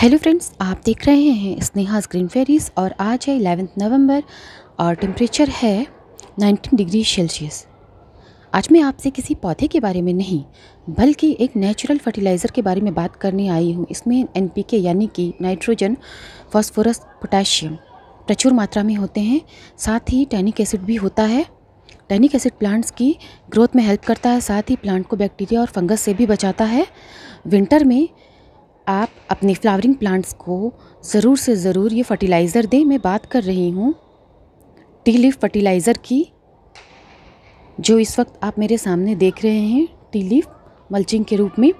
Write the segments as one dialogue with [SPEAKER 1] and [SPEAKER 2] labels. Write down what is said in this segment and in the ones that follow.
[SPEAKER 1] hello friends आप देख रहे हैं स्नेहा ग्रीन फेरीज और आज है इलेवेंथ नवंबर और टेम्परेचर है 19 डिग्री सेल्सियस आज मैं आपसे किसी पौधे के बारे में नहीं बल्कि एक नेचुरल फर्टिलाइज़र के बारे में बात करने आई हूँ इसमें एनपीके यानी कि नाइट्रोजन फॉस्फोरस पोटाशियम प्रचुर मात्रा में होते हैं साथ ही टैनिक एसिड भी होता है टैनिक एसिड प्लांट्स की ग्रोथ में हेल्प करता है साथ ही प्लांट को बैक्टीरिया और फंगस से भी बचाता है विंटर में आप अपने फ्लावरिंग प्लांट्स को ज़रूर से ज़रूर ये फर्टिलाइज़र दें मैं बात कर रही हूँ टी लीफ फर्टिलाइज़र की जो इस वक्त आप मेरे सामने देख रहे हैं टी लीफ मल्चिंग के रूप में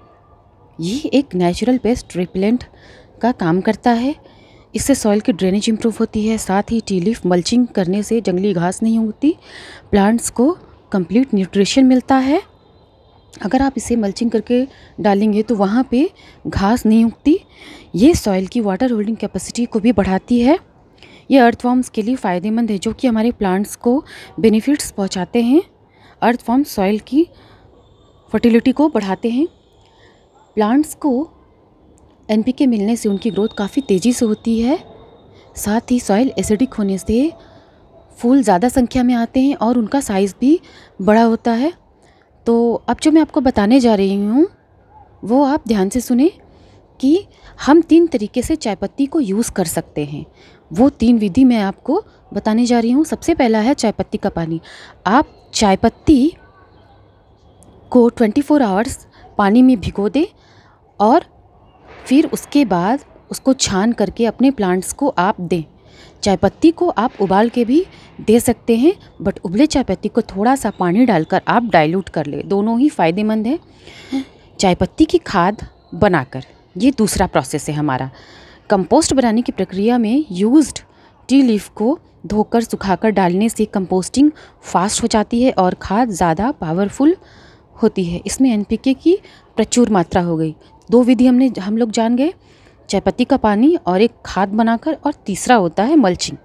[SPEAKER 1] ये एक नेचुरल बेस्ट रिपेलेंट का काम करता है इससे सॉइल की ड्रेनेज इम्प्रूव होती है साथ ही टी लीफ मल्चिंग करने से जंगली घास नहीं होती प्लांट्स को कंप्लीट न्यूट्रिशन मिलता है अगर आप इसे मल्चिंग करके डालेंगे तो वहाँ पे घास नहीं उगती ये सॉइल की वाटर होल्डिंग कैपेसिटी को भी बढ़ाती है ये फॉर्म्स के लिए फ़ायदेमंद है जो कि हमारे प्लांट्स को बेनिफिट्स पहुँचाते हैं फॉर्म्स सॉइल की फर्टिलिटी को बढ़ाते हैं प्लांट्स को के मिलने से उनकी ग्रोथ काफ़ी तेज़ी से होती है साथ ही सॉइल एसिडिक होने से फूल ज़्यादा संख्या में आते हैं और उनका साइज़ भी बड़ा होता है तो अब जो मैं आपको बताने जा रही हूँ वो आप ध्यान से सुने कि हम तीन तरीके से चाय पत्ती को यूज़ कर सकते हैं वो तीन विधि मैं आपको बताने जा रही हूँ सबसे पहला है चाय पत्ती का पानी आप चाय पत्ती को 24 फोर आवर्स पानी में भिगो दें और फिर उसके बाद उसको छान करके अपने प्लांट्स को आप दें चाय पत्ती को आप उबाल के भी दे सकते हैं बट उबले चाय पत्ती को थोड़ा सा पानी डालकर आप डाइल्यूट कर ले दोनों ही फ़ायदेमंद है चाय पत्ती की खाद बनाकर ये दूसरा प्रोसेस है हमारा कंपोस्ट बनाने की प्रक्रिया में यूज्ड टी लीफ को धोकर सुखाकर डालने से कंपोस्टिंग फास्ट हो जाती है और खाद ज़्यादा पावरफुल होती है इसमें एनपीके की प्रचुर मात्रा हो गई दो विधि हमने हम लोग जान गए चायपत्ती का पानी और एक खाद बनाकर और तीसरा होता है मल्चिंग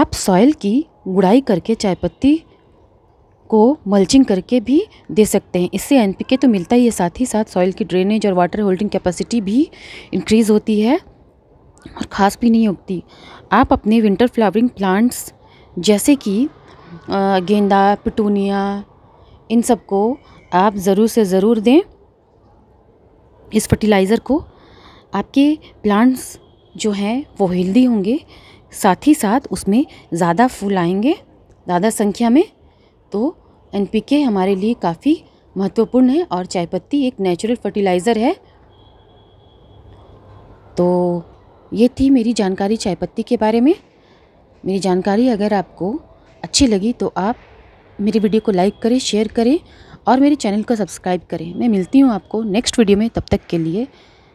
[SPEAKER 1] आप सॉइल की गुड़ाई करके चायपत्ती को मल्चिंग करके भी दे सकते हैं इससे एनपीके तो मिलता ही है साथ ही साथ सॉइल की ड्रेनेज और वाटर होल्डिंग कैपेसिटी भी इंक्रीज़ होती है और ख़ास भी नहीं उगती आप अपने विंटर फ्लावरिंग प्लांट्स जैसे कि गेंदा पिटूनिया इन सबको आप ज़रूर से ज़रूर दें इस फर्टिलाइज़र को आपके प्लांट्स जो हैं वो हेल्दी होंगे साथ ही साथ उसमें ज़्यादा फूल आएंगे ज़्यादा संख्या में तो एन हमारे लिए काफ़ी महत्वपूर्ण है और चाय पत्ती एक नेचुरल फर्टिलाइज़र है तो ये थी मेरी जानकारी चाय पत्ती के बारे में मेरी जानकारी अगर आपको अच्छी लगी तो आप मेरी वीडियो को लाइक करें शेयर करें और मेरे चैनल को सब्सक्राइब करें मैं मिलती हूँ आपको नेक्स्ट वीडियो में तब तक के लिए